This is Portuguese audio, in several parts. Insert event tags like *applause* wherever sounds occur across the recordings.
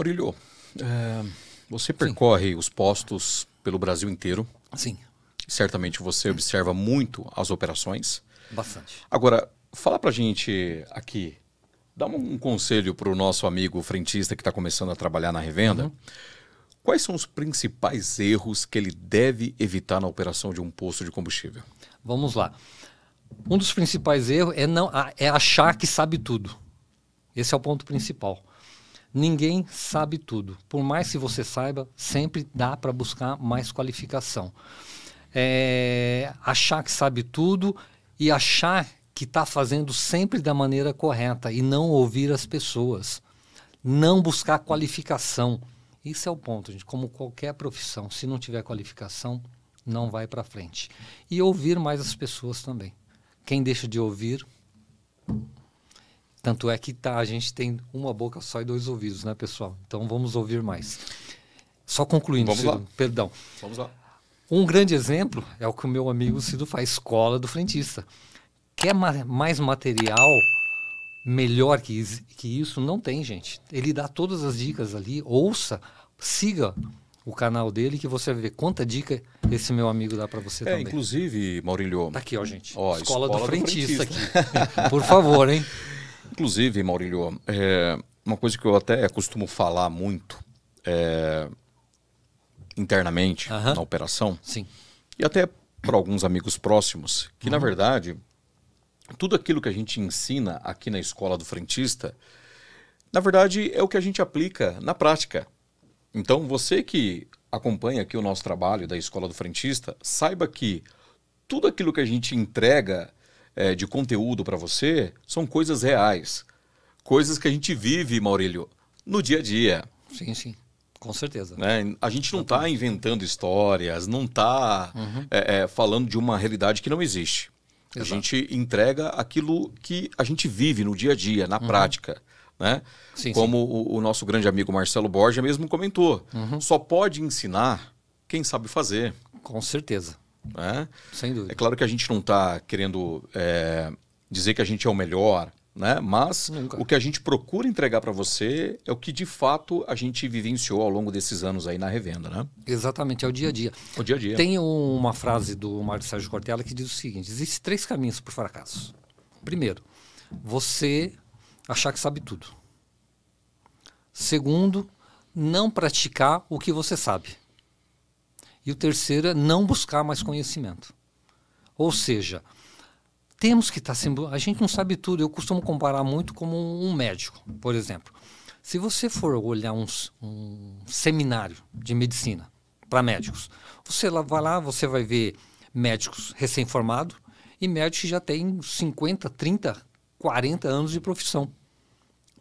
Maurílio, é, eh, você percorre Sim. os postos pelo Brasil inteiro. Sim. Certamente você observa muito as operações. Bastante. Agora, fala pra gente aqui, dá um conselho para o nosso amigo frentista que está começando a trabalhar na revenda. Uhum. Quais são os principais erros que ele deve evitar na operação de um posto de combustível? Vamos lá. Um dos principais erros é, não, é achar que sabe tudo. Esse é o ponto principal. Ninguém sabe tudo. Por mais que você saiba, sempre dá para buscar mais qualificação. É, achar que sabe tudo e achar que está fazendo sempre da maneira correta e não ouvir as pessoas. Não buscar qualificação. Isso é o ponto, gente. Como qualquer profissão, se não tiver qualificação, não vai para frente. E ouvir mais as pessoas também. Quem deixa de ouvir tanto é que tá, a gente tem uma boca só e dois ouvidos, né, pessoal? Então vamos ouvir mais. Só concluindo, vamos Cido, lá. perdão. Vamos lá. Um grande exemplo é o que o meu amigo Cido faz, escola do frentista. Quer ma mais material melhor que, que isso? Não tem, gente. Ele dá todas as dicas ali, ouça, siga o canal dele que você vai ver quanta dica esse meu amigo dá para você é, também. Inclusive, Maurílio. Tá aqui, ó, gente. Ó, escola, escola do, frentista, do frentista. aqui. Por favor, hein? *laughs* Inclusive, Maurílio, é uma coisa que eu até costumo falar muito é, internamente uh -huh. na operação. Sim. E até para alguns amigos próximos, que uhum. na verdade, tudo aquilo que a gente ensina aqui na escola do frentista, na verdade é o que a gente aplica na prática. Então, você que acompanha aqui o nosso trabalho da escola do frentista, saiba que tudo aquilo que a gente entrega é, de conteúdo para você são coisas reais. Coisas que a gente vive, Maurílio, no dia a dia. Sim, sim. Com certeza. Né? A gente não está inventando histórias, não está uhum. é, é, falando de uma realidade que não existe. Exato. A gente entrega aquilo que a gente vive no dia a dia, na uhum. prática. Né? Sim, Como sim. O, o, nosso grande amigo Marcelo Borges mesmo comentou, uhum. só pode ensinar quem sabe fazer. Com certeza. Né? Sem dúvida. É claro que a gente não está querendo é, dizer que a gente é o melhor, né? Mas Nunca. o que a gente procura entregar para você é o que de fato a gente vivenciou ao longo desses anos aí na revenda, né? Exatamente, é o dia a dia. O dia a dia. Tem uma frase do Mário Sérgio Cortella que diz o seguinte: existem três caminhos para o fracasso. Primeiro, você achar que sabe tudo. Segundo, não praticar o que você sabe. E o terceiro é não buscar mais conhecimento. Ou seja, temos que estar tá sempre. A gente não sabe tudo. Eu costumo comparar muito como um médico, por exemplo. Se você for olhar um, um seminário de medicina para médicos, você lá, vai lá, você vai ver médicos recém-formados e médicos que já têm 50, 30, 40 anos de profissão.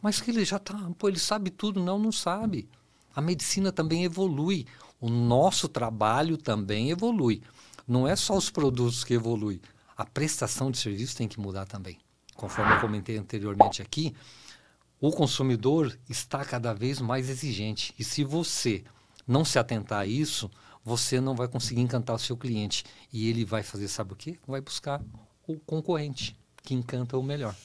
Mas que ele já tá, pô, ele sabe tudo, não, não sabe. A medicina também evolui o nosso trabalho também evolui. Não é só os produtos que evoluem, a prestação de serviço tem que mudar também. Conforme eu comentei anteriormente aqui, o consumidor está cada vez mais exigente. E se você não se atentar a isso, você não vai conseguir encantar o seu cliente. E ele vai fazer, sabe o quê? Vai buscar o concorrente que encanta o melhor.